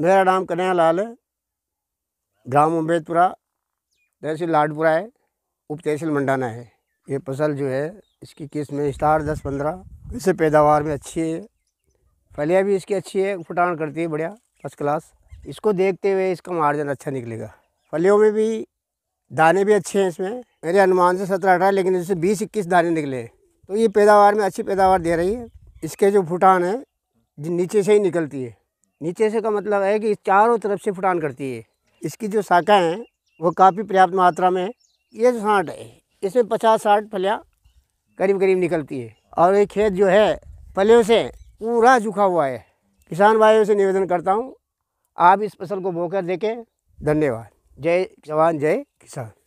मेरा नाम कन्हैया लाल है ग्राम उम्बेदपुरा तहसील लाडपुरा है उप तहसील मंडाना है ये फसल जो है इसकी किस्म में स्टार दस पंद्रह इससे पैदावार में अच्छी है फलियाँ भी इसकी अच्छी है फुटान करती है बढ़िया फर्स्ट क्लास इसको देखते हुए इसका मार्जिन अच्छा निकलेगा फलियों में भी दाने भी अच्छे हैं इसमें मेरे अनुमान से सत्रह अठारह लेकिन इससे बीस इक्कीस दाने निकले तो ये पैदावार में अच्छी पैदावार दे रही है इसके जो फुटान है नीचे से ही निकलती है नीचे से का मतलब है कि चारों तरफ से फुटान करती है इसकी जो शाखा हैं वो काफ़ी पर्याप्त मात्रा में है ये जो साठ है इसमें पचास साठ फलियाँ करीब करीब निकलती है और ये खेत जो है फलियों से पूरा झुका हुआ है किसान भाइयों से निवेदन करता हूँ आप इस फसल को बोकर देखें धन्यवाद जय जवान जय किसान